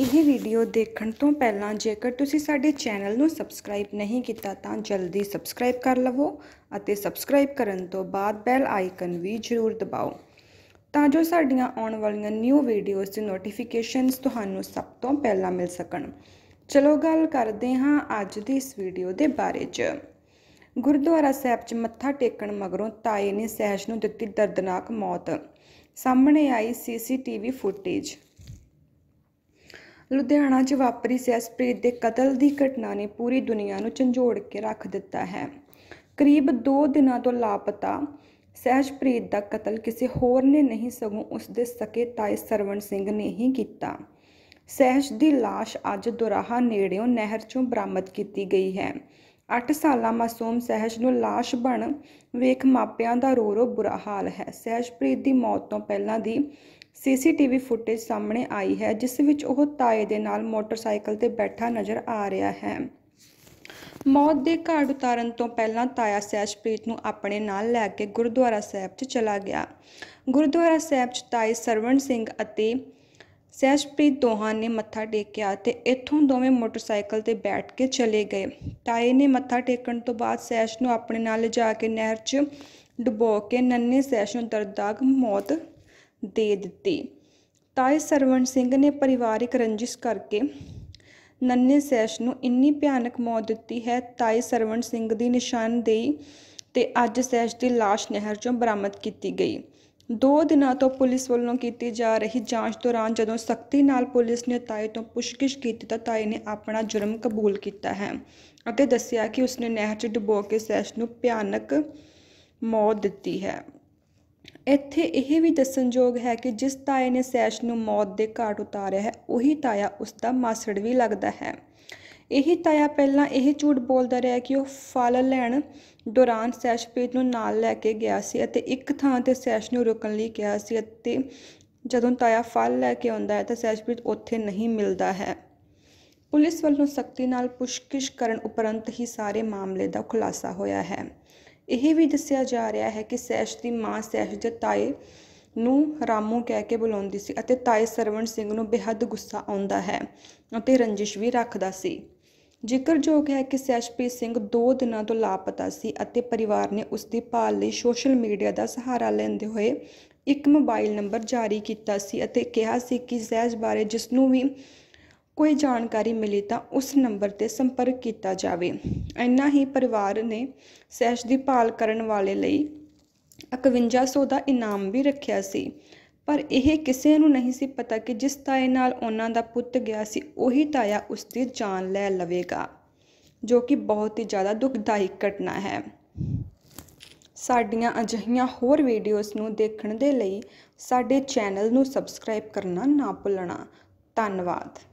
ਇਹ ਵੀਡੀਓ ਦੇਖਣ ਤੋਂ ਪਹਿਲਾਂ ਜੇਕਰ ਤੁਸੀਂ ਸਾਡੇ ਚੈਨਲ ਨੂੰ ਸਬਸਕ੍ਰਾਈਬ ਨਹੀਂ ਕੀਤਾ ਤਾਂ ਜਲਦੀ ਸਬਸਕ੍ਰਾਈਬ ਕਰ ਲਵੋ ਅਤੇ ਸਬਸਕ੍ਰਾਈਬ ਕਰਨ ਤੋਂ ਬਾਅਦ ਬੈਲ ਆਈਕਨ ਵੀ ਜ਼ਰੂਰ ਦਬਾਓ ਤਾਂ ਜੋ ਸਾਡੀਆਂ ਆਉਣ ਵਾਲੀਆਂ ਨਿਊ ਵੀਡੀਓਜ਼ ਦੀ ਨੋਟੀਫਿਕੇਸ਼ਨਸ ਤੁਹਾਨੂੰ ਸਭ ਤੋਂ ਪਹਿਲਾਂ ਮਿਲ ਸਕਣ ਚਲੋ ਗੱਲ ਕਰਦੇ ਹਾਂ ਅੱਜ ਦੀ ਇਸ ਵੀਡੀਓ ਦੇ ਬਾਰੇ 'ਚ ਗੁਰਦੁਆਰਾ ਸਾਹਿਬ 'ਚ ਮੱਥਾ ਟੇਕਣ ਮਗਰੋਂ ਤਾਏ ਨੇ ਸਹਿਜ ਨੂੰ ਦਿੱਤੀ ਦਰਦਨਾਕ ਮੌਤ ਸਾਹਮਣੇ ਆਈ ਸੀਸੀਟੀਵੀ ਫੁਟੇਜ ਲੁਧਿਆਣਾ 'ਚ ਵਾਪਰੀ ਸੈਸਪ੍ਰੀਤ ਦੇ ਕਤਲ ਦੀ ਘਟਨਾ ਨੇ ਪੂਰੀ ਦੁਨੀਆ ਨੂੰ ਝੰਜੋੜ ਕੇ ਰੱਖ ਦਿੱਤਾ ਹੈ ਕਰੀਬ 2 ਦਿਨਾਂ ਤੋਂ ਲਾਪਤਾ ਸਹਿਜਪ੍ਰੀਤ ਦਾ ਕਤਲ ਕਿਸੇ ਹੋਰ ਨੇ ਨਹੀਂ ਸਗੋਂ ਉਸ ਦੇ ਸਕੇ ਤਾਏ ਸਰਵਣ ਸਿੰਘ ਨੇ ਹੀ ਕੀਤਾ ਸਹਿਜ ਦੀ ਲਾਸ਼ ਅੱਜ ਦੁਰਾਹਾ ਨੇੜਿਓਂ ਨਹਿਰ ਚੋਂ ਬਰਾਮਦ ਕੀਤੀ ਗਈ ਹੈ 8 ਸਾਲਾ ਮਾਸੂਮ ਸਹਿਜ ਨੂੰ লাশ ਬਣ ਵੇਖ ਮਾਪਿਆਂ ਦਾ ਰੋ ਰੋ ਬੁਰਾ ਹਾਲ ਹੈ ਸਹਿਜਪ੍ਰੀਤ ਦੀ ਮੌਤ ਤੋਂ ਪਹਿਲਾਂ ਦੀ ਸੀਸੀਟੀਵੀ ਫੁਟੇਜ ਸਾਹਮਣੇ ਆਈ ਹੈ ਜਿਸ ਵਿੱਚ ਉਹ ਤਾਏ ਦੇ ਨਾਲ ਮੋਟਰਸਾਈਕਲ ਤੇ ਬੈਠਾ ਨਜ਼ਰ ਆ ਰਿਹਾ ਹੈ ਮੌਤ ਦੇ ਘਾਟ ਉਤਾਰਨ ਤੋਂ ਪਹਿਲਾਂ ਤਾਇਆ ਸਹਿਜਪ੍ਰੀਤ ਨੂੰ ਆਪਣੇ ਨਾਲ ਲੈ ਕੇ ਗੁਰਦੁਆਰਾ ਸਾਹਿਬ 'ਚ ਚਲਾ ਗਿਆ ਗੁਰਦੁਆਰਾ ਸਾਹਿਬ 'ਚ ਤਾਏ ਸਰਵਣ ਸਿੰਘ ਅਤੇ ਸਹਿਜਪ੍ਰੀਤ ਦੋਹਾਂ ਨੇ ਮੱਥਾ ਟੇਕਿਆ ਤੇ ਇੱਥੋਂ ਦੋਵੇਂ ਮੋਟਰਸਾਈਕਲ ਤੇ ਬੈਠ ਕੇ ਚਲੇ ਗਏ ਤਾਏ ਨੇ ਮੱਥਾ ਟੇਕਣ ਤੋਂ ਬਾਅਦ ਸਹਿਜ ਨੂੰ ਆਪਣੇ ਨਾਲ ਲਿਜਾ ਕੇ ਨਹਿਰ 'ਚ ਡੁਬੋ ਕੇ ਨੰਨੇ ਸਹਿਜ ਨੂੰ ਦਰਦਾਗ ਮੌਤ ਦੇ ਦਿੱਤੀ ਤਾਏ ਸਰਵਣ ਸਿੰਘ ਨੇ ਪਰਿਵਾਰਿਕ ਰੰਜਿਸ਼ ਕਰਕੇ ਨੰਨੇ ਸੈਸ਼ ਨੂੰ ਇੰਨੀ ਭਿਆਨਕ ਮੌਤ ਦਿੱਤੀ ਹੈ ਤਾਈ ਸਰਵਣ ਸਿੰਘ ਦੀ ਨਿਸ਼ਾਨਦੇਹੀ ਤੇ ਅੱਜ ਸੈਸ਼ ਦੀ ਲਾਸ਼ ਨਹਿਰ ਚੋਂ ਬਰਾਮਦ ਕੀਤੀ ਗਈ ਦੋ ਦਿਨਾਂ ਤੋਂ ਪੁਲਿਸ ਵੱਲੋਂ ਕੀਤੀ ਜਾ ਰਹੀ ਜਾਂਚ ਦੌਰਾਨ ਜਦੋਂ ਸਖਤੀ ਨਾਲ ਪੁਲਿਸ ਨੇ ਤਾਏ ਤੋਂ ਪੁੱਛਗਿਛ ਕੀਤੀ ਤਾਂ ਤਾਏ ਨੇ ਆਪਣਾ ਜੁਰਮ ਕਬੂਲ ਕੀਤਾ ਹੈ ਅਤੇ ਦੱਸਿਆ ਕਿ ਉਸਨੇ ਨਹਿਰ 'ਚ ਡੁੱਬੋ ਕੇ ਸੈਸ਼ ਨੂੰ ਭਿਆਨਕ ਮੌਤ ਦਿੱਤੀ ਹੈ ਇੱਥੇ ਇਹ ਵੀ ਦੱਸਣਯੋਗ ਹੈ ਕਿ ਜਿਸ ਤਾਏ ਨੇ ਸੈਸ਼ ਨੂੰ ਮੌਤ ਦੇ ਘਾਟ ਉਤਾਰਿਆ ਹੈ ਉਹੀ ਤਾਇਆ ਉਸ ਦਾ ਮਾਸੜ ਵੀ ਲੱਗਦਾ ਹੈ ਇਹੀ ਤਾਇਆ ਪਹਿਲਾਂ ਇਹ ਝੂਠ ਬੋਲਦਾ ਰਿਹਾ ਕਿ ਉਹ ਫਲ ਲੈਣ ਦੌਰਾਨ ਸੈਸ਼ਪ੍ਰੀਤ ਨੂੰ ਨਾਲ ਲੈ ਕੇ ਗਿਆ ਸੀ ਅਤੇ ਇੱਕ ਥਾਂ ਤੇ ਸੈਸ਼ ਨੂੰ ਰੁਕਣ ਲਈ ਕਿਹਾ ਸੀ ਅਤੇ ਜਦੋਂ ਤਾਇਆ ਫਲ ਲੈ ਕੇ ਆਉਂਦਾ ਹੈ ਤਾਂ ਸੈਸ਼ਪ੍ਰੀਤ ਉੱਥੇ ਨਹੀਂ ਮਿਲਦਾ ਹੈ ਪੁਲਿਸ ਵੱਲੋਂ ਸਖਤੀ ਨਾਲ ਪੁਸ਼ਕਿਸ਼ ਕਰਨ ਉਪਰੰਤ ਹੀ ਸਾਰੇ ਮਾਮਲੇ ਦਾ ਖੁਲਾਸਾ ਹੋਇਆ ਹੈ ਇਹ ਵੀ ਦੱਸਿਆ ਜਾ ਰਿਹਾ ਹੈ ਕਿ ਸੈਸ਼ ਦੀ ਮਾਂ ਸੈਸ਼ ਦੇ ਤਾਏ ਨੂੰ ਰਾਮੂ ਕਹਿ ਕੇ ਬੁਲਾਉਂਦੀ ਸੀ ਅਤੇ ਤਾਏ ਸਰਵਣ ਸਿੰਘ ਨੂੰ ਬੇहद ਗੁੱਸਾ ਆਉਂਦਾ ਹੈ ਅਤੇ ਰੰਜਿਸ਼ ਵੀ ਰੱਖਦਾ ਸੀ ਜ਼ਿਕਰਯੋਗ ਹੈ ਕਿ ਸੈਸ਼ਪ੍ਰੀਤ ਸਿੰਘ 2 ਦਿਨਾਂ ਤੋਂ ਲਾਪਤਾ ਸੀ ਅਤੇ ਪਰਿਵਾਰ ਨੇ ਉਸ ਦੀ ਭਾਲ ਲਈ ਸੋਸ਼ਲ ਮੀਡੀਆ ਦਾ ਸਹਾਰਾ ਲੈਂਦੇ ਹੋਏ ਇੱਕ ਮੋਬਾਈਲ ਨੰਬਰ ਜਾਰੀ ਕੀਤਾ ਸੀ ਅਤੇ ਕਿਹਾ ਸੀ ਕਿ ਸੈਸ਼ ਬਾਰੇ ਜਿਸ ਨੂੰ ਵੀ ਕੋਈ ਜਾਣਕਾਰੀ ਮਿਲੇ ਤਾਂ ਉਸ ਨੰਬਰ ਤੇ ਸੰਪਰਕ ਕੀਤਾ ਜਾਵੇ ਇੰਨਾ ਹੀ ਪਰਿਵਾਰ ਨੇ ਸੈਸ਼ ਦੀ ਭਾਲ ਕਰਨ ਵਾਲੇ ਲਈ 5100 ਦਾ ਇਨਾਮ ਵੀ ਰੱਖਿਆ ਸੀ ਪਰ ਇਹ ਕਿਸੇ ਨੂੰ ਨਹੀਂ ਸੀ ਪਤਾ ਕਿ ਜਿਸ ਤਾਏ ਨਾਲ ਉਹਨਾਂ ਦਾ ਪੁੱਤ ਗਿਆ ਸੀ ਉਹੀ ਤਾਇਆ ਉਸ ਦੀ ਜਾਨ ਲੈ ਲਵੇਗਾ ਜੋ ਕਿ ਬਹੁਤ ਹੀ ਜ਼ਿਆਦਾ ਦੁਖਦਾਈ ਘਟਨਾ ਹੈ ਸਾਡੀਆਂ ਅਜਹੀਆਂ ਹੋਰ ਵੀਡੀਓਜ਼ ਨੂੰ ਦੇਖਣ ਦੇ ਲਈ ਸਾਡੇ ਚੈਨਲ ਨੂੰ ਸਬਸਕ੍ਰਾਈਬ ਕਰਨਾ ਨਾ ਭੁੱਲਣਾ ਧੰਨਵਾਦ